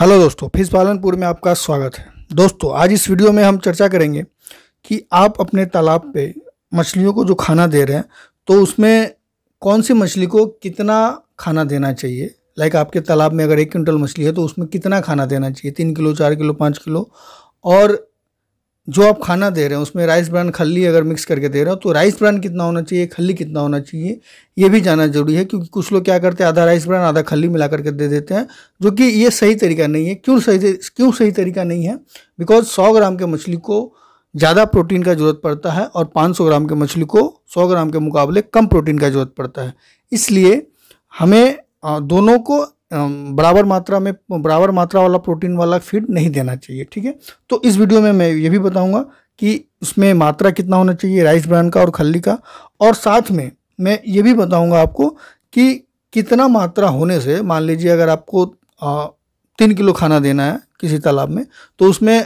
hello दोस्तों फिज पालनपुर में आपका स्वागत है दोस्तों आज इस वीडियो में हम चर्चा करेंगे कि आप अपने तालाब पे मछलियों को जो खाना दे रहे हैं तो उसमें कौन सी मछली को कितना खाना देना चाहिए लाइक आपके तालाब में अगर एक क्विंटल मछली है तो उसमें कितना खाना देना चाहिए तीन किलो चार किलो पाँच किलो और जो आप खाना दे रहे हैं उसमें राइस ब्रांड खल्ली अगर मिक्स करके दे रहे हो तो राइस ब्रांड कितना होना चाहिए खल्ली कितना होना चाहिए ये भी जानना जरूरी है क्योंकि कुछ लोग क्या करते हैं आधा राइस ब्रांड आधा खल्ली मिला करके दे देते हैं जो कि ये सही तरीका नहीं है क्यों सही क्यों सही तरीका नहीं है बिकॉज सौ ग्राम के मछली को ज़्यादा प्रोटीन का जरूरत पड़ता है और पाँच ग्राम के मछली को सौ ग्राम के मुकाबले कम प्रोटीन का जरूरत पड़ता है इसलिए हमें दोनों को बराबर मात्रा में बराबर मात्रा वाला प्रोटीन वाला फीड नहीं देना चाहिए ठीक है तो इस वीडियो में मैं ये भी बताऊंगा कि उसमें मात्रा कितना होना चाहिए राइस ब्रांड का और खल्ली का और साथ में मैं ये भी बताऊंगा आपको कि कितना मात्रा होने से मान लीजिए अगर आपको आ, तीन किलो खाना देना है किसी तालाब में तो उसमें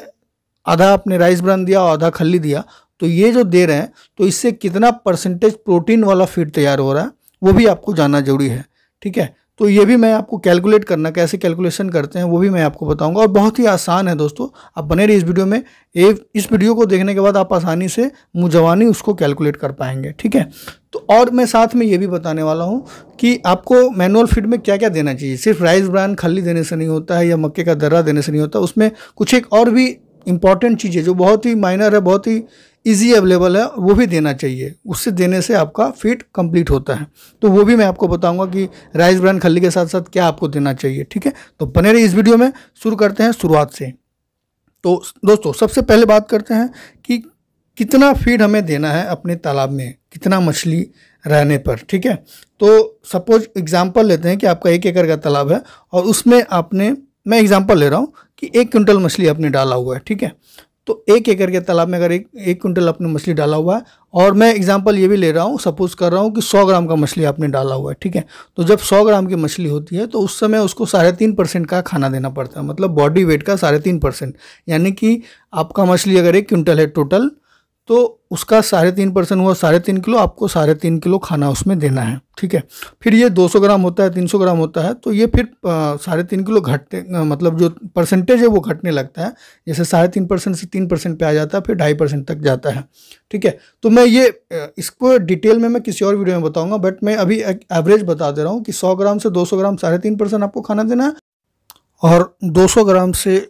आधा आपने राइस ब्रांड दिया और आधा खल्ली दिया तो ये जो दे रहे हैं तो इससे कितना परसेंटेज प्रोटीन वाला फीड तैयार हो रहा है वो भी आपको जानना जरूरी है ठीक है तो ये भी मैं आपको कैलकुलेट करना कैसे कैलकुलेशन करते हैं वो भी मैं आपको बताऊंगा और बहुत ही आसान है दोस्तों आप बने रहिए इस वीडियो में ए इस वीडियो को देखने के बाद आप आसानी से मुझवानी उसको कैलकुलेट कर पाएंगे ठीक है तो और मैं साथ में ये भी बताने वाला हूँ कि आपको मैनुअल फीड में क्या क्या देना चाहिए सिर्फ राइस ब्रांड खाली देने से नहीं होता है या मक्के का दर्रा देने से नहीं होता उसमें कुछ एक और भी इम्पॉर्टेंट चीज़ है जो बहुत ही माइनर है बहुत ही इजी अवेलेबल है वो भी देना चाहिए उससे देने से आपका फीट कंप्लीट होता है तो वो भी मैं आपको बताऊंगा कि राइस ब्रांड खली के साथ साथ क्या आपको देना चाहिए ठीक है तो बने रही इस वीडियो में शुरू करते हैं शुरुआत से तो दोस्तों सबसे पहले बात करते हैं कि कितना फीड हमें देना है अपने तालाब में कितना मछली रहने पर ठीक है तो सपोज एग्ज़ाम्पल लेते हैं कि आपका एक एकड़ का तालाब है और उसमें आपने मैं एग्ज़ाम्पल ले रहा हूँ कि एक क्विंटल मछली आपने डाला हुआ है ठीक है तो एक एकड़ के तालाब में अगर एक एक कुंटल आपने मछली डाला हुआ है और मैं एग्जांपल ये भी ले रहा हूँ सपोज कर रहा हूँ कि 100 ग्राम का मछली आपने डाला हुआ है ठीक है तो जब 100 ग्राम की मछली होती है तो उस समय उसको साढ़े तीन परसेंट का खाना देना पड़ता है मतलब बॉडी वेट का साढ़े तीन परसेंट यानी कि आपका मछली अगर एक क्विंटल है टोटल तो उसका साढ़े तीन परसेंट हुआ साढ़े तीन किलो आपको साढ़े तीन किलो खाना उसमें देना है ठीक है फिर ये दो सौ ग्राम होता है तीन सौ ग्राम होता है तो ये फिर साढ़े तीन किलो घटते मतलब जो परसेंटेज है वो घटने लगता है जैसे साढ़े तीन परसेंट से तीन परसेंट पर आ जाता है फिर ढाई परसेंट तक जाता है ठीक है तो मैं ये इसको डिटेल में मैं किसी और वीडियो में बताऊँगा बट मैं अभी एवरेज बता दे रहा हूँ कि सौ ग्राम से दो सौ ग्राम साढ़े तीन परसेंट आपको खाना देना है और सौ ग्राम से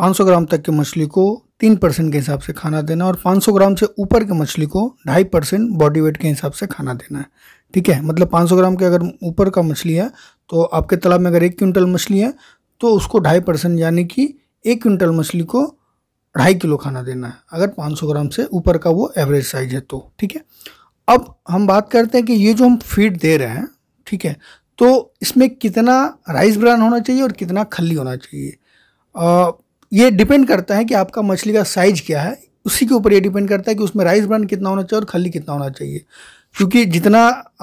500 ग्राम तक की मछली को तीन परसेंट के हिसाब से खाना देना और 500 ग्राम से ऊपर के मछली को ढाई परसेंट बॉडी वेट के हिसाब से खाना देना है ठीक है मतलब 500 ग्राम के अगर ऊपर का मछली है तो आपके तालाब में अगर एक क्विंटल मछली है तो उसको ढाई परसेंट यानी कि एक क्विंटल मछली को ढाई किलो खाना देना है अगर 500 ग्राम से ऊपर का वो एवरेज साइज है तो ठीक है अब हम बात करते हैं कि ये जो हम फीड दे रहे हैं ठीक है तो इसमें कितना राइस ब्रांड होना चाहिए और कितना खली होना चाहिए ये डिपेंड करता है कि आपका मछली का साइज़ क्या है उसी के ऊपर ये डिपेंड करता है कि उसमें राइस ब्रांड कितना होना चाहिए और खली कितना होना चाहिए क्योंकि जितना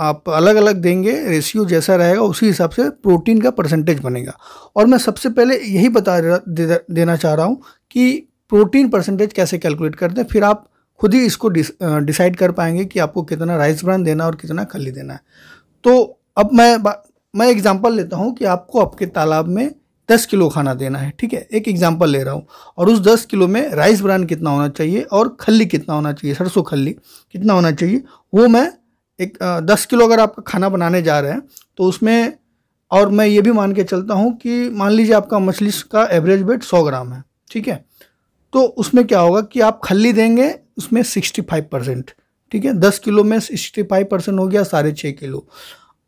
आप अलग अलग देंगे रेशियो जैसा रहेगा उसी हिसाब से प्रोटीन का परसेंटेज बनेगा और मैं सबसे पहले यही बता दे, देना चाह रहा हूँ कि प्रोटीन परसेंटेज कैसे कैलकुलेट करते हैं फिर आप खुद ही इसको डिस, डिसाइड कर पाएंगे कि आपको कितना राइस ब्रांड देना और कितना खली देना है तो अब मैं मैं एग्ज़ाम्पल लेता हूँ कि आपको आपके तालाब में दस किलो खाना देना है ठीक है एक एग्जाम्पल ले रहा हूँ और उस दस किलो में राइस ब्रांड कितना होना चाहिए और खल्ली कितना होना चाहिए सरसों खल्ली कितना होना चाहिए वो मैं एक दस किलो अगर आपका खाना बनाने जा रहे हैं तो उसमें और मैं ये भी मान के चलता हूँ कि मान लीजिए आपका मछली का एवरेज वेट सौ ग्राम है ठीक है तो उसमें क्या होगा कि आप खल्ली देंगे उसमें सिक्सटी फाइव परसेंट ठीक है दस किलो में सिक्सटी फाइव परसेंट हो गया साढ़े छः किलो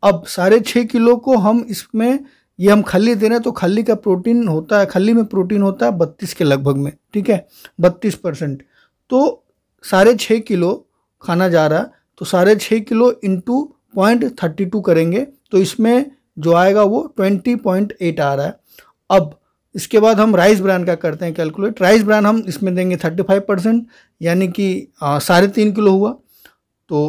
अब साढ़े छः किलो को हम इसमें ये हम खली दे रहे हैं तो खली का प्रोटीन होता है खली में प्रोटीन होता है बत्तीस के लगभग में ठीक है बत्तीस परसेंट तो साढ़े छः किलो खाना जा रहा है तो साढ़े छः kilo into point thirty two करेंगे तो इसमें जो आएगा वो ट्वेंटी पॉइंट एट आ रहा है अब इसके बाद हम राइस ब्रांड का करते हैं कैलकुलेट राइस ब्रांड हम इसमें देंगे थर्टी फाइव परसेंट यानी कि साढ़े तीन किलो हुआ तो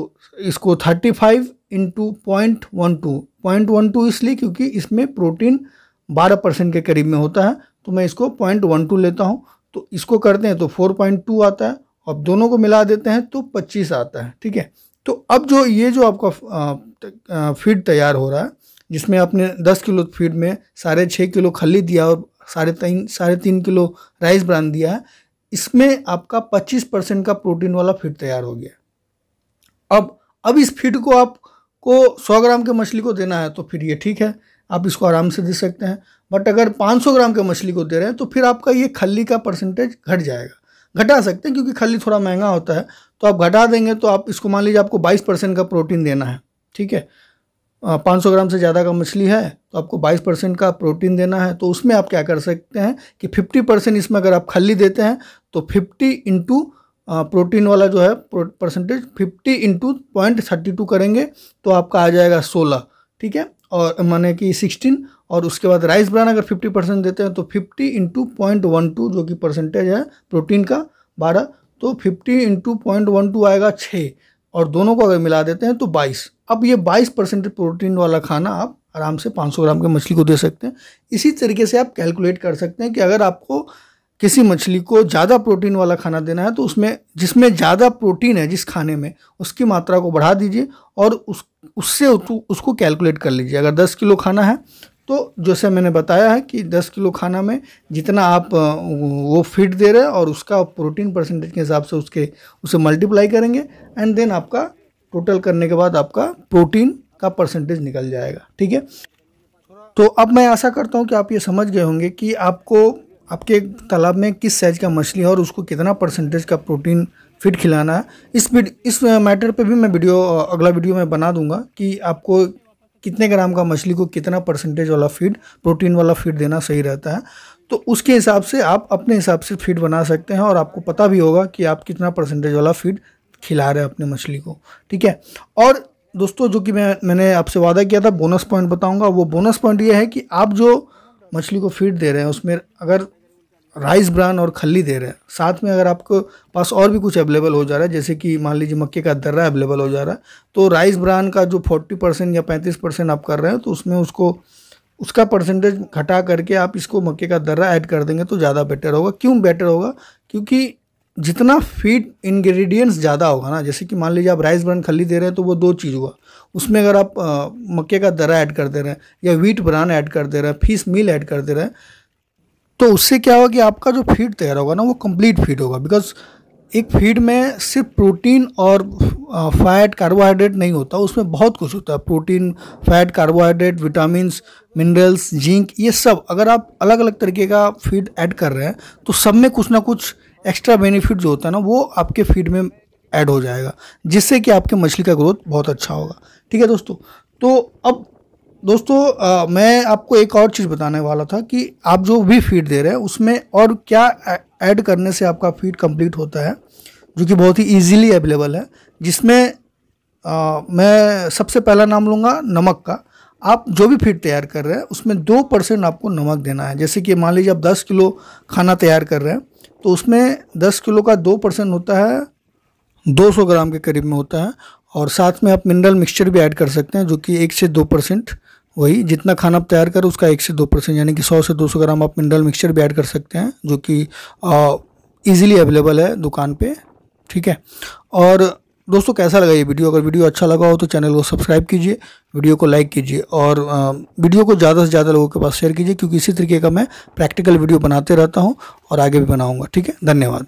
इसको thirty five into point one two point one two इसलिए क्योंकि इसमें प्रोटीन बारह परसेंट के करीब में होता है तो मैं इसको पॉइंट वन टू लेता हूँ तो इसको करते हैं तो फोर पॉइंट टू आता है और दोनों को मिला देते हैं तो पच्चीस आता है ठीक है तो अब जो ये जो आपका फीड तैयार हो रहा है जिसमें आपने दस किलो फीड में साढ़े छः किलो खली दिया और साढ़े तीन साढ़े तीन किलो राइस ब्रांड दिया है इसमें आपका पच्चीस परसेंट का प्रोटीन वाला फीड तैयार हो गया अब अब इस फीड को आप को 100 ग्राम के मछली को देना है तो फिर ये ठीक है आप इसको आराम से दे सकते हैं बट अगर 500 ग्राम के मछली को दे रहे हैं तो फिर आपका ये खली का परसेंटेज घट जाएगा घटा सकते हैं क्योंकि खली थोड़ा महंगा होता है तो आप घटा देंगे तो आप इसको मान लीजिए आपको 22 परसेंट का प्रोटीन देना है ठीक है पाँच सौ ग्राम से ज़्यादा का मछली है तो आपको बाईस परसेंट का प्रोटीन देना है तो उसमें आप क्या कर सकते हैं कि फिफ्टी परसेंट इसमें अगर आप खली देते हैं तो फिफ्टी इंटू प्रोटीन वाला जो है percentage fifty into point thirty two करेंगे तो आपका आ जाएगा सोलह ठीक है और माने कि सिक्सटीन और उसके बाद राइस ब्रान अगर फिफ्टी परसेंट देते हैं तो fifty into point one two जो कि परसेंटेज है प्रोटीन का बारह तो fifty into point one two आएगा छः और दोनों को अगर मिला देते हैं तो बाईस अब ये बाईस परसेंट प्रोटीन वाला खाना आप आराम से सौ ग्राम के मछली को दे सकते हैं इसी तरीके से आप कैलकुलेट कर सकते हैं कि अगर आपको किसी मछली को ज़्यादा प्रोटीन वाला खाना देना है तो उसमें जिसमें ज़्यादा प्रोटीन है जिस खाने में उसकी मात्रा को बढ़ा दीजिए और उस उससे उसको कैलकुलेट कर लीजिए अगर 10 किलो खाना है तो जैसे मैंने बताया है कि 10 किलो खाना में जितना आप वो फीड दे रहे हैं और उसका प्रोटीन परसेंटेज के हिसाब से उसके उसे मल्टीप्लाई करेंगे एंड देन आपका टोटल करने के बाद आपका प्रोटीन का परसेंटेज निकल जाएगा ठीक है तो अब मैं आशा करता हूँ कि आप ये समझ गए होंगे कि आपको आपके तालाब में किस साइज़ का मछली है और उसको कितना परसेंटेज का प्रोटीन फीड खिलाना है इस इस मैटर पे भी मैं वीडियो अगला वीडियो मैं बना दूंगा कि आपको कितने ग्राम का मछली को कितना परसेंटेज वाला फीड प्रोटीन वाला फीड देना सही रहता है तो उसके हिसाब से आप अपने हिसाब से फीड बना सकते हैं और आपको पता भी होगा कि आप कितना परसेंटेज वाला फीड खिला रहे हैं अपने मछली को ठीक है और दोस्तों जो कि मैं मैंने आपसे वादा किया था बोनस पॉइंट बताऊँगा वो बोनस पॉइंट ये है कि आप जो मछली को फीड दे रहे हैं उसमें अगर राइस ब्रान और खली दे रहे हैं साथ में अगर आपको पास और भी कुछ अवेलेबल हो जा रहा है जैसे कि मान लीजिए मक्के का दर्रा अवेलेबल हो जा रहा है तो राइस ब्रान का जो फोर्टी परसेंट या पैंतीस परसेंट आप कर रहे हैं तो उसमें उसको उसका परसेंटेज घटा करके आप इसको मक्के का दर्रा ऐड कर देंगे तो ज़्यादा बेटर होगा क्यों बेटर होगा क्योंकि जितना फीड इन्ग्रीडियंट्स ज़्यादा होगा ना जैसे कि मान लीजिए आप राइस ब्रान खली दे रहे हैं तो वो दो चीज़ हुआ उसमें अगर आप मक्के का दरा ऐड कर दे रहे हैं या वीट ब्रान ऐड कर दे रहे हैं फीस मील ऐड कर दे रहे हैं तो उससे क्या होगा कि आपका जो फीड तैयार होगा ना वो कंप्लीट फीड होगा बिकॉज एक फीड में सिर्फ प्रोटीन और फैट कार्बोहाइड्रेट नहीं होता उसमें बहुत कुछ होता है protein fat carbohydrate vitamin minerals zinc ये सब अगर आप अलग अलग तरीके का फीड ऐड कर रहे हैं तो सब में कुछ ना कुछ एक्स्ट्रा बेनिफिट जो होता है ना वो आपके फीड में ऐड हो जाएगा जिससे कि आपके मछली का ग्रोथ बहुत अच्छा होगा ठीक है दोस्तों तो अब दोस्तों आ, मैं आपको एक और चीज़ बताने वाला था कि आप जो भी फीड दे रहे हैं उसमें और क्या ऐड करने से आपका फीड कंप्लीट होता है जो कि बहुत ही इजीली अवेलेबल है जिसमें आ, मैं सबसे पहला नाम लूँगा नमक का आप जो भी फीड तैयार कर रहे हैं उसमें दो परसेंट आपको नमक देना है जैसे कि मान लीजिए आप दस किलो खाना तैयार कर रहे हैं तो उसमें दस किलो का दो परसेंट होता है 200 ग्राम के करीब में होता है और साथ में आप मिनरल मिक्सचर भी ऐड कर सकते हैं जो कि एक से दो परसेंट वही जितना खाना आप तैयार करें उसका एक से दो परसेंट यानी कि सौ से दो सौ ग्राम आप मिनरल मिक्सचर भी ऐड कर सकते हैं जो कि ईजिली अवेलेबल है दुकान पे ठीक है और दोस्तों कैसा लगा ये वीडियो अगर वीडियो अच्छा लगा हो तो चैनल को सब्सक्राइब कीजिए वीडियो को लाइक कीजिए और वीडियो को ज़्यादा से ज़्यादा लोगों के पास शेयर कीजिए क्योंकि इसी तरीके का मैं प्रैक्टिकल वीडियो बनाते रहता हूँ और आगे भी बनाऊँगा ठीक है धन्यवाद